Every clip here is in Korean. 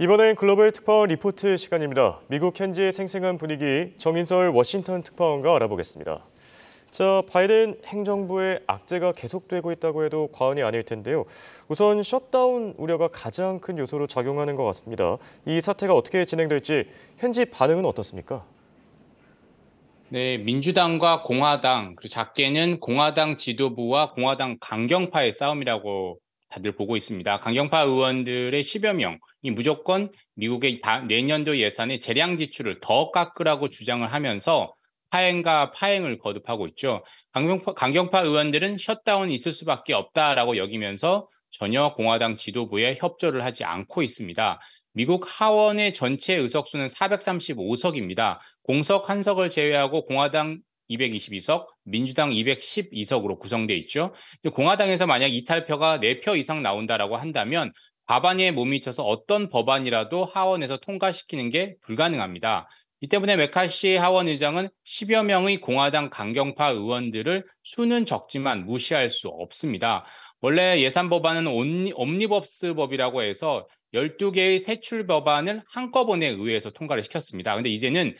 이번엔 글로벌 특파원 리포트 시간입니다. 미국 현지의 생생한 분위기 정인설 워싱턴 특파원과 알아보겠습니다. 자, 바이든 행정부의 악재가 계속되고 있다고 해도 과언이 아닐 텐데요. 우선 셧다운 우려가 가장 큰 요소로 작용하는 것 같습니다. 이 사태가 어떻게 진행될지 현지 반응은 어떻습니까? 네, 민주당과 공화당, 그리고 작게는 공화당 지도부와 공화당 강경파의 싸움이라고 다들 보고 있습니다. 강경파 의원들의 10여 명이 무조건 미국의 내년도 예산의 재량 지출을 더 깎으라고 주장을 하면서 파행과 파행을 거듭하고 있죠. 강경파, 강경파 의원들은 셧다운 있을 수밖에 없다라고 여기면서 전혀 공화당 지도부에 협조를 하지 않고 있습니다. 미국 하원의 전체 의석수는 435석입니다. 공석 한 석을 제외하고 공화당 222석, 민주당 212석으로 구성돼 있죠. 공화당에서 만약 이탈표가 4표 이상 나온다라고 한다면 과반에 못 미쳐서 어떤 법안이라도 하원에서 통과시키는 게 불가능합니다. 이 때문에 메카시 하원 의장은 10여 명의 공화당 강경파 의원들을 수는 적지만 무시할 수 없습니다. 원래 예산 법안은 옴니, 옴니버스 법이라고 해서 12개의 세출 법안을 한꺼번에 의회에서 통과를 시켰습니다. 근데 이제는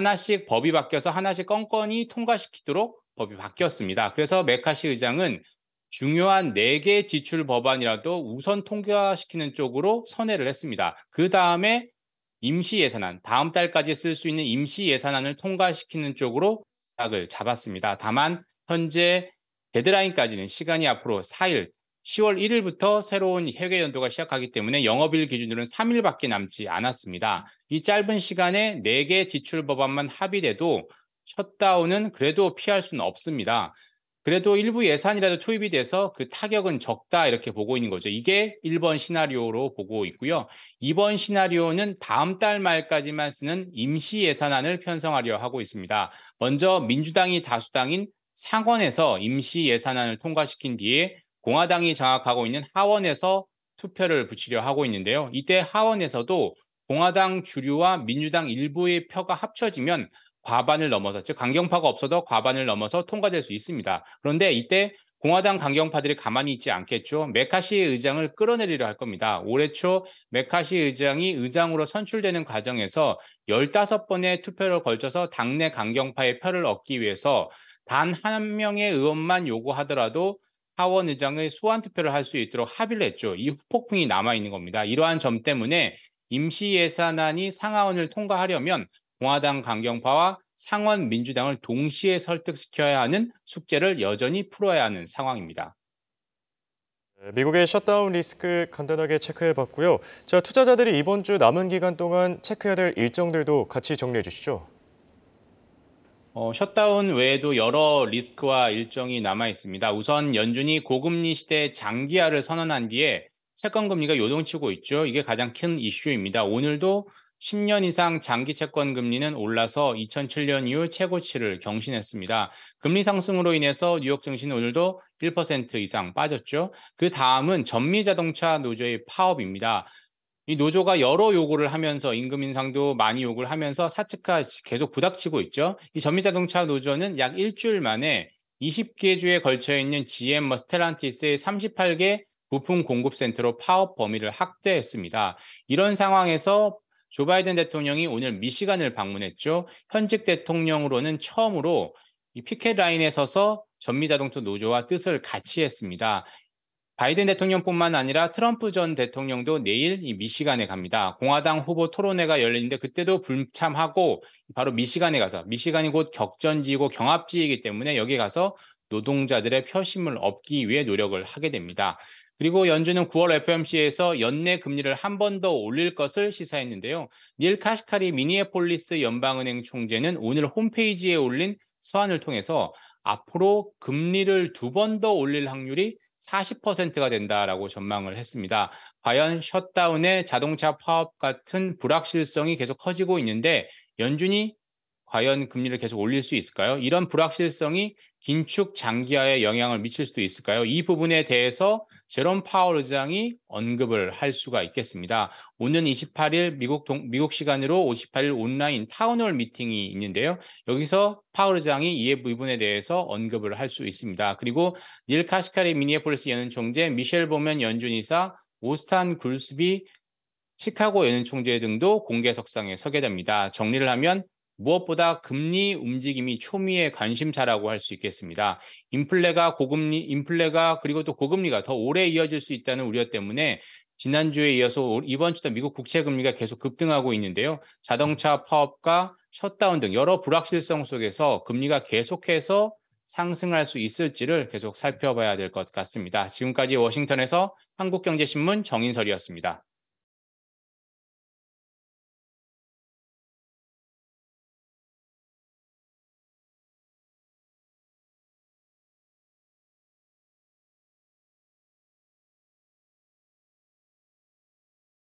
하나씩 법이 바뀌어서 하나씩 건건이 통과시키도록 법이 바뀌었습니다. 그래서 메카시 의장은 중요한 네개 지출 법안이라도 우선 통과시키는 쪽으로 선회를 했습니다. 그 다음에 임시 예산안, 다음 달까지 쓸 수 있는 임시 예산안을 통과시키는 쪽으로 약을 잡았습니다. 다만 현재 데드라인까지는 시간이 앞으로 4일, 10월 1일부터 새로운 회계 연도가 시작하기 때문에 영업일 기준으로는 3일밖에 남지 않았습니다. 이 짧은 시간에 4개 지출 법안만 합의돼도 셧다운은 그래도 피할 수는 없습니다. 그래도 일부 예산이라도 투입이 돼서 그 타격은 적다 이렇게 보고 있는 거죠. 이게 1번 시나리오로 보고 있고요. 2번 시나리오는 다음 달 말까지만 쓰는 임시 예산안을 편성하려 하고 있습니다. 먼저 민주당이 다수당인 상원에서 임시 예산안을 통과시킨 뒤에 공화당이 장악하고 있는 하원에서 투표를 붙이려 하고 있는데요. 이때 하원에서도 공화당 주류와 민주당 일부의 표가 합쳐지면 과반을 넘어서 즉 강경파가 없어도 과반을 넘어서 통과될 수 있습니다. 그런데 이때 공화당 강경파들이 가만히 있지 않겠죠. 메카시 의장을 끌어내리려 할 겁니다. 올해 초 메카시 의장이 의장으로 선출되는 과정에서 15번의 투표를 걸쳐서 당내 강경파의 표를 얻기 위해서 단 한 명의 의원만 요구하더라도 하원 의장의 소환 투표를 할 수 있도록 합의를 했죠. 이 후폭풍이 남아 있는 겁니다. 이러한 점 때문에 임시 예산안이 상하원을 통과하려면 공화당 강경파와 상원 민주당을 동시에 설득시켜야 하는 숙제를 여전히 풀어야 하는 상황입니다. 네, 미국의 셧다운 리스크 간단하게 체크해봤고요. 자, 투자자들이 이번 주 남은 기간 동안 체크해야 될 일정들도 같이 정리해 주시죠. 어, 셧다운 외에도 여러 리스크와 일정이 남아 있습니다. 우선 연준이 고금리 시대 장기화를 선언한 뒤에 채권 금리가 요동치고 있죠. 이게 가장 큰 이슈입니다. 오늘도 10년 이상 장기 채권 금리는 올라서 2007년 이후 최고치를 경신했습니다. 금리 상승으로 인해서 뉴욕 증시는 오늘도 1% 이상 빠졌죠. 그 다음은 전미 자동차 노조의 파업입니다. 이 노조가 여러 요구를 하면서 임금 인상도 많이 요구를 하면서 사측과 계속 부닥치고 있죠. 이전미자동차 노조는 약 일주일 만에 20개 주에 걸쳐 있는 GM, 머 스텔란티스의 38개 부품 공급 센터로 파업 범위를 확대했습니다. 이런 상황에서 조 바이든 대통령이 오늘 미시간을 방문했죠. 현직 대통령으로는 처음으로 이 피켓 라인에 서서 전미자동차 노조와 뜻을 같이 했습니다. 바이든 대통령뿐만 아니라 트럼프 전 대통령도 내일 이 미시간에 갑니다. 공화당 후보 토론회가 열리는데 그때도 불참하고 바로 미시간에 가서 미시간이 곧 격전지이고 경합지이기 때문에 여기 가서 노동자들의 표심을 얻기 위해 노력을 하게 됩니다. 그리고 연준은 9월 FOMC에서 연내 금리를 한 번 더 올릴 것을 시사했는데요. 닐 카시카리 미니에폴리스 연방은행 총재는 오늘 홈페이지에 올린 서한을 통해서 앞으로 금리를 두 번 더 올릴 확률이 40%가 된다라고 전망을 했습니다. 과연 셧다운의 자동차 파업 같은 불확실성이 계속 커지고 있는데 연준이 과연 금리를 계속 올릴 수 있을까요? 이런 불확실성이 긴축 장기화에 영향을 미칠 수도 있을까요? 이 부분에 대해서 제롬 파월 의장이 언급을 할 수가 있겠습니다. 오는 28일 미국 동, 미국 시간으로 58일 온라인 타운홀 미팅이 있는데요. 여기서 파월 의장이 이 부분에 대해서 언급을 할 수 있습니다. 그리고 닐카시카리 미니애폴리스 연은총재, 미셸 보면 연준이사, 오스탄 굴스비 시카고 연은총재 등도 공개석상에 서게 됩니다. 정리를 하면 무엇보다 금리 움직임이 초미의 관심사라고 할 수 있겠습니다. 인플레가 고금리, 인플레가 그리고 또 고금리가 더 오래 이어질 수 있다는 우려 때문에 지난주에 이어서 이번 주도 미국 국채 금리가 계속 급등하고 있는데요. 자동차 파업과 셧다운 등 여러 불확실성 속에서 금리가 계속해서 상승할 수 있을지를 계속 살펴봐야 될 것 같습니다. 지금까지 워싱턴에서 한국경제신문 정인설이었습니다.